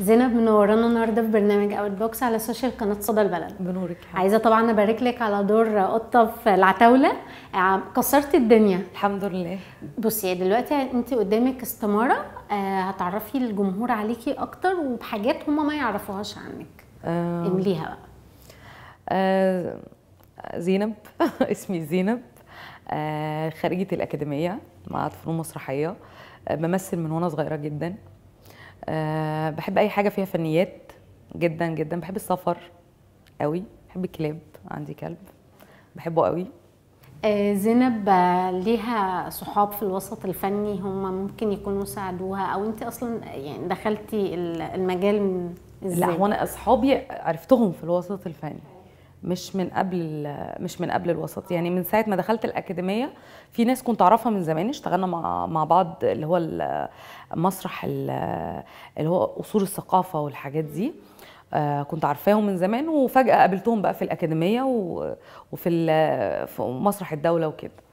زينب منورانا النهارده في برنامج اوت بوكس على سوشيال قناه صدى البلد بنورك عايزه طبعا ابارك لك على دور قطه في العتاوله آه، كسرت الدنيا الحمد لله بصي دلوقتي انت قدامك استماره آه، هتعرفي الجمهور عليكي اكتر وبحاجات هم ما يعرفوهاش عنك امليها بقى آه، زينب اسمي زينب آه خريجه الاكاديميه معهد فنون مسرحيه بمثل من وانا صغيره جدا أه بحب اي حاجه فيها فنيات جدا جدا بحب السفر قوي بحب الكلاب عندي كلب بحبه قوي آه، زينب آه، ليها صحاب في الوسط الفني هم ممكن يكونوا ساعدوها او انت اصلا يعني دخلتي المجال ازاي؟ لا هو انا اصحابي عرفتهم في الوسط الفني مش من قبل مش من قبل الوسط يعني من ساعه ما دخلت الاكاديميه في ناس كنت اعرفها من زمان اشتغلنا مع مع بعض اللي هو المسرح اللي هو اصول الثقافه والحاجات دي آه، كنت عارفاهم من زمان وفجاه قابلتهم بقى في الاكاديميه وفي مسرح الدوله وكده